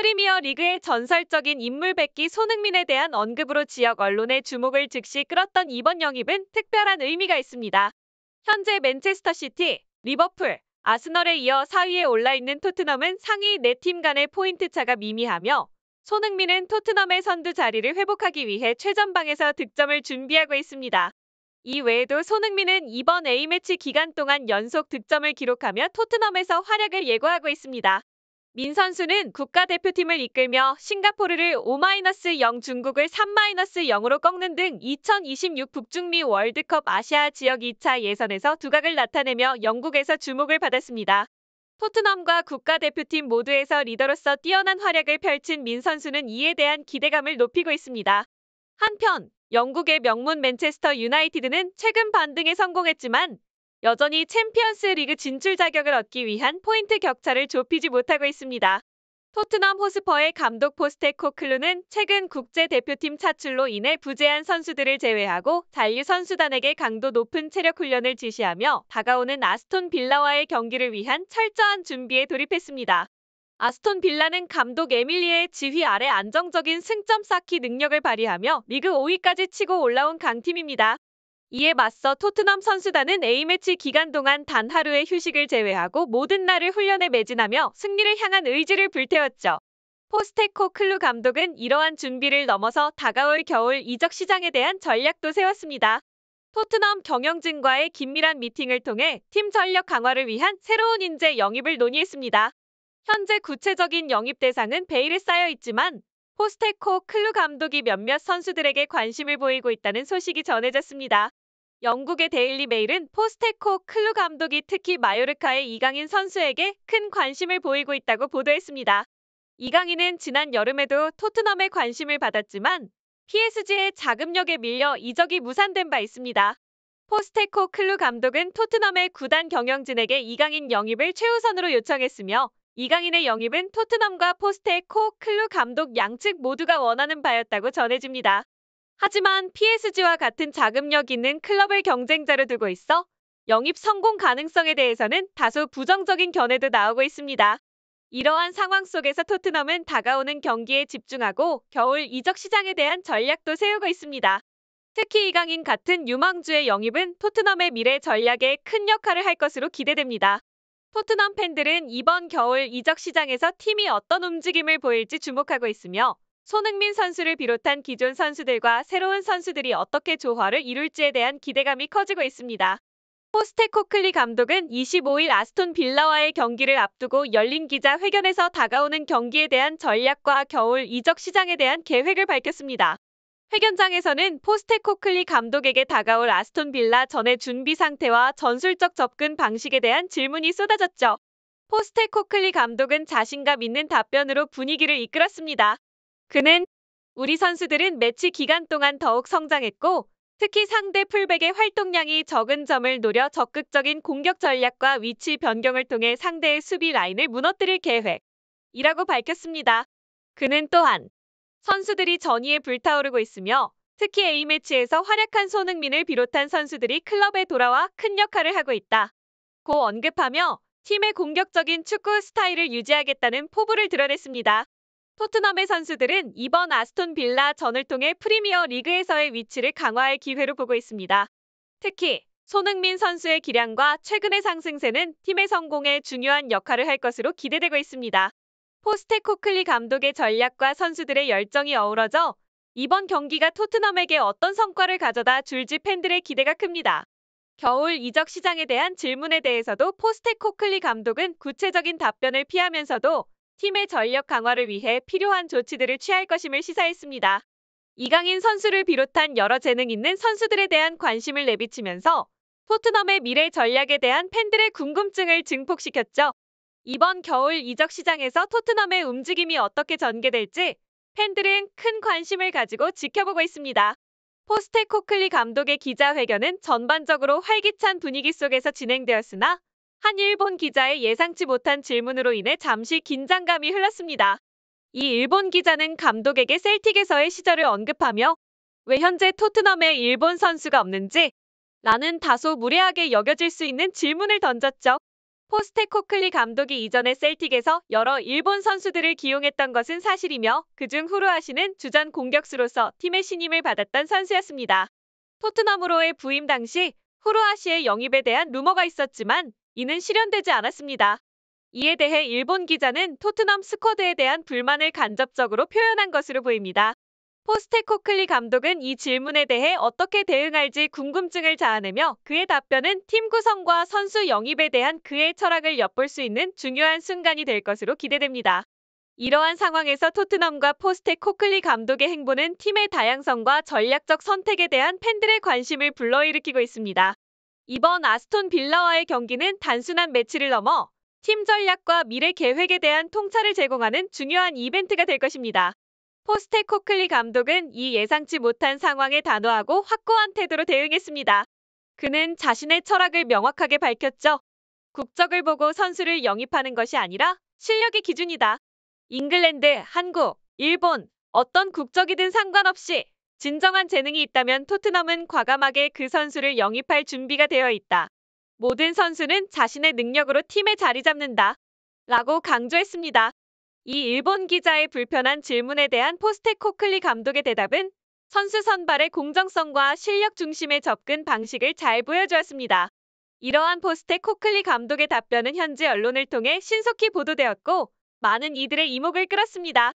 프리미어 리그의 전설적인 인물 백기 손흥민에 대한 언급으로 지역 언론의 주목을 즉시 끌었던 이번 영입은 특별한 의미가 있습니다. 현재 맨체스터 시티, 리버풀, 아스널에 이어 4위에 올라있는 토트넘은 상위 4팀 간의 포인트 차가 미미하며 손흥민은 토트넘의 선두 자리를 회복하기 위해 최전방에서 득점을 준비하고 있습니다. 이 외에도 손흥민은 이번 A매치 기간 동안 연속 득점을 기록하며 토트넘에서 활약을 예고하고 있습니다. 민 선수는 국가대표팀을 이끌며 싱가포르를 5-0 중국을 3-0으로 꺾는 등 2026 북중미 월드컵 아시아 지역 2차 예선에서 두각을 나타내며 영국에서 주목을 받았습니다. 토트넘과 국가대표팀 모두에서 리더로서 뛰어난 활약을 펼친 민 선수는 이에 대한 기대감을 높이고 있습니다. 한편 영국의 명문 맨체스터 유나이티드는 최근 반등에 성공했지만 여전히 챔피언스 리그 진출 자격을 얻기 위한 포인트 격차를 좁히지 못하고 있습니다. 토트넘 호스퍼의 감독 포스테 코클루는 최근 국제 대표팀 차출로 인해 부재한 선수들을 제외하고 잔류 선수단에게 강도 높은 체력 훈련을 지시하며 다가오는 아스톤 빌라와의 경기를 위한 철저한 준비에 돌입했습니다. 아스톤 빌라는 감독 에밀리의 지휘 아래 안정적인 승점 쌓기 능력을 발휘하며 리그 5위까지 치고 올라온 강팀입니다. 이에 맞서 토트넘 선수단은 A매치 기간 동안 단 하루의 휴식을 제외하고 모든 날을 훈련에 매진하며 승리를 향한 의지를 불태웠죠. 포스테코 클루 감독은 이러한 준비를 넘어서 다가올 겨울 이적 시장에 대한 전략도 세웠습니다. 토트넘 경영진과의 긴밀한 미팅을 통해 팀 전력 강화를 위한 새로운 인재 영입을 논의했습니다. 현재 구체적인 영입 대상은 베일에 쌓여 있지만 포스테코 클루 감독이 몇몇 선수들에게 관심을 보이고 있다는 소식이 전해졌습니다. 영국의 데일리 메일은 포스테코 클루 감독이 특히 마요르카의 이강인 선수에게 큰 관심을 보이고 있다고 보도했습니다. 이강인은 지난 여름에도 토트넘의 관심을 받았지만 PSG의 자금력에 밀려 이적이 무산된 바 있습니다. 포스테코 클루 감독은 토트넘의 구단 경영진에게 이강인 영입을 최우선으로 요청했으며 이강인의 영입은 토트넘과 포스테코 클루 감독 양측 모두가 원하는 바였다고 전해집니다. 하지만 PSG와 같은 자금력 있는 클럽을 경쟁자로 두고 있어 영입 성공 가능성에 대해서는 다소 부정적인 견해도 나오고 있습니다. 이러한 상황 속에서 토트넘은 다가오는 경기에 집중하고 겨울 이적 시장에 대한 전략도 세우고 있습니다. 특히 이강인 같은 유망주의 영입은 토트넘의 미래 전략에 큰 역할을 할 것으로 기대됩니다. 토트넘 팬들은 이번 겨울 이적 시장에서 팀이 어떤 움직임을 보일지 주목하고 있으며 손흥민 선수를 비롯한 기존 선수들과 새로운 선수들이 어떻게 조화를 이룰지에 대한 기대감이 커지고 있습니다. 포스테코클리 감독은 25일 아스톤 빌라와의 경기를 앞두고 열린 기자 회견에서 다가오는 경기에 대한 전략과 겨울 이적 시장에 대한 계획을 밝혔습니다. 회견장에서는 포스테코클리 감독에게 다가올 아스톤 빌라 전의 준비 상태와 전술적 접근 방식에 대한 질문이 쏟아졌죠. 포스테코클리 감독은 자신감 있는 답변으로 분위기를 이끌었습니다. 그는 우리 선수들은 매치 기간 동안 더욱 성장했고 특히 상대 풀백의 활동량이 적은 점을 노려 적극적인 공격 전략과 위치 변경을 통해 상대의 수비 라인을 무너뜨릴 계획이라고 밝혔습니다. 그는 또한 선수들이 전위에 불타오르고 있으며 특히 A매치에서 활약한 손흥민을 비롯한 선수들이 클럽에 돌아와 큰 역할을 하고 있다. 고 언급하며 팀의 공격적인 축구 스타일을 유지하겠다는 포부를 드러냈습니다. 토트넘의 선수들은 이번 아스톤 빌라 전을 통해 프리미어 리그에서의 위치를 강화할 기회로 보고 있습니다. 특히 손흥민 선수의 기량과 최근의 상승세는 팀의 성공에 중요한 역할을 할 것으로 기대되고 있습니다. 포스테코클리 감독의 전략과 선수들의 열정이 어우러져 이번 경기가 토트넘에게 어떤 성과를 가져다 줄지 팬들의 기대가 큽니다. 겨울 이적 시장에 대한 질문에 대해서도 포스테코클리 감독은 구체적인 답변을 피하면서도 팀의 전력 강화를 위해 필요한 조치들을 취할 것임을 시사했습니다. 이강인 선수를 비롯한 여러 재능 있는 선수들에 대한 관심을 내비치면서 토트넘의 미래 전략에 대한 팬들의 궁금증을 증폭시켰죠. 이번 겨울 이적 시장에서 토트넘의 움직임이 어떻게 전개될지 팬들은 큰 관심을 가지고 지켜보고 있습니다. 포스테 코클리 감독의 기자회견은 전반적으로 활기찬 분위기 속에서 진행되었으나 한 일본 기자의 예상치 못한 질문으로 인해 잠시 긴장감이 흘렀습니다. 이 일본 기자는 감독에게 셀틱에서의 시절을 언급하며 왜 현재 토트넘에 일본 선수가 없는지 라는 다소 무례하게 여겨질 수 있는 질문을 던졌죠. 포스테 코클리 감독이 이전에 셀틱에서 여러 일본 선수들을 기용했던 것은 사실이며 그중 후루아시는 주전 공격수로서 팀의 신임을 받았던 선수였습니다. 토트넘으로의 부임 당시 후루아시의 영입에 대한 루머가 있었지만 이는 실현되지 않았습니다. 이에 대해 일본 기자는 토트넘 스쿼드에 대한 불만을 간접적으로 표현한 것으로 보입니다. 포스테코클리 감독은 이 질문에 대해 어떻게 대응할지 궁금증을 자아내며 그의 답변은 팀 구성과 선수 영입에 대한 그의 철학을 엿볼 수 있는 중요한 순간이 될 것으로 기대됩니다. 이러한 상황에서 토트넘과 포스테코클리 감독의 행보는 팀의 다양성과 전략적 선택에 대한 팬들의 관심을 불러일으키고 있습니다. 이번 아스톤 빌라와의 경기는 단순한 매치를 넘어 팀 전략과 미래 계획에 대한 통찰을 제공하는 중요한 이벤트가 될 것입니다. 포스테 코클리 감독은 이 예상치 못한 상황에 단호하고 확고한 태도로 대응했습니다. 그는 자신의 철학을 명확하게 밝혔죠. 국적을 보고 선수를 영입하는 것이 아니라 실력이 기준이다. 잉글랜드, 한국, 일본, 어떤 국적이든 상관없이 진정한 재능이 있다면 토트넘은 과감하게 그 선수를 영입할 준비가 되어 있다. 모든 선수는 자신의 능력으로 팀에 자리 잡는다. 라고 강조했습니다. 이 일본 기자의 불편한 질문에 대한 포스테 코클리 감독의 대답은 선수 선발의 공정성과 실력 중심의 접근 방식을 잘 보여주었습니다. 이러한 포스테 코클리 감독의 답변은 현지 언론을 통해 신속히 보도되었고 많은 이들의 이목을 끌었습니다.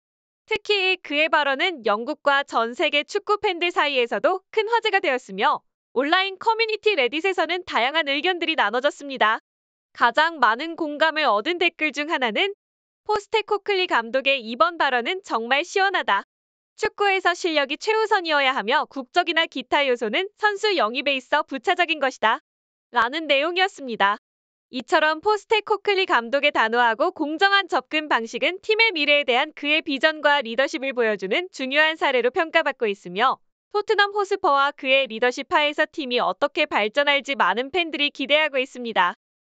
특히 그의 발언은 영국과 전 세계 축구 팬들 사이에서도 큰 화제가 되었으며 온라인 커뮤니티 레딧에서는 다양한 의견들이 나눠졌습니다. 가장 많은 공감을 얻은 댓글 중 하나는 포스테코클리 감독의 이번 발언은 정말 시원하다. 축구에서 실력이 최우선이어야 하며 국적이나 기타 요소는 선수 영입에 있어 부차적인 것이다. 라는 내용이었습니다. 이처럼 포스테 코클리 감독의 단호하고 공정한 접근 방식은 팀의 미래에 대한 그의 비전과 리더십을 보여주는 중요한 사례로 평가받고 있으며 토트넘 호스퍼와 그의 리더십 하에서 팀이 어떻게 발전할지 많은 팬들이 기대하고 있습니다.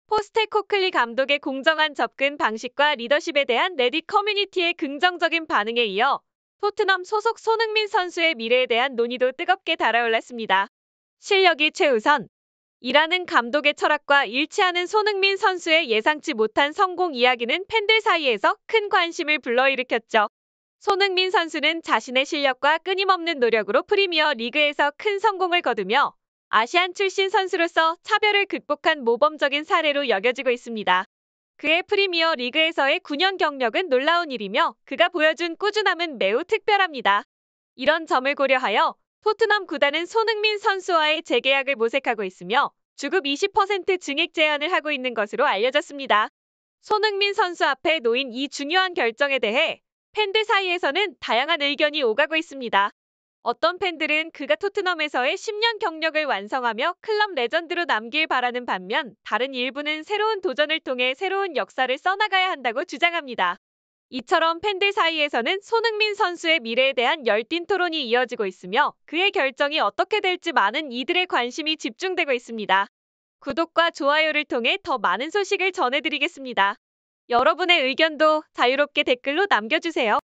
포스테 코클리 감독의 공정한 접근 방식과 리더십에 대한 레디 커뮤니티의 긍정적인 반응에 이어 토트넘 소속 손흥민 선수의 미래에 대한 논의도 뜨겁게 달아올랐습니다. 실력이 최우선, 이라는 감독의 철학과 일치하는 손흥민 선수의 예상치 못한 성공 이야기는 팬들 사이에서 큰 관심을 불러일으켰죠. 손흥민 선수는 자신의 실력과 끊임없는 노력으로 프리미어 리그에서 큰 성공을 거두며 아시안 출신 선수로서 차별을 극복한 모범적인 사례로 여겨지고 있습니다. 그의 프리미어 리그에서의 9년 경력은 놀라운 일이며 그가 보여준 꾸준함은 매우 특별합니다. 이런 점을 고려하여 토트넘 구단은 손흥민 선수와의 재계약을 모색하고 있으며 주급 20% 증액 제한을 하고 있는 것으로 알려졌습니다. 손흥민 선수 앞에 놓인 이 중요한 결정에 대해 팬들 사이에서는 다양한 의견이 오가고 있습니다. 어떤 팬들은 그가 토트넘에서의 10년 경력을 완성하며 클럽 레전드로 남길 바라는 반면 다른 일부는 새로운 도전을 통해 새로운 역사를 써나가야 한다고 주장합니다. 이처럼 팬들 사이에서는 손흥민 선수의 미래에 대한 열띤 토론이 이어지고 있으며 그의 결정이 어떻게 될지 많은 이들의 관심이 집중되고 있습니다. 구독과 좋아요를 통해 더 많은 소식을 전해드리겠습니다. 여러분의 의견도 자유롭게 댓글로 남겨주세요.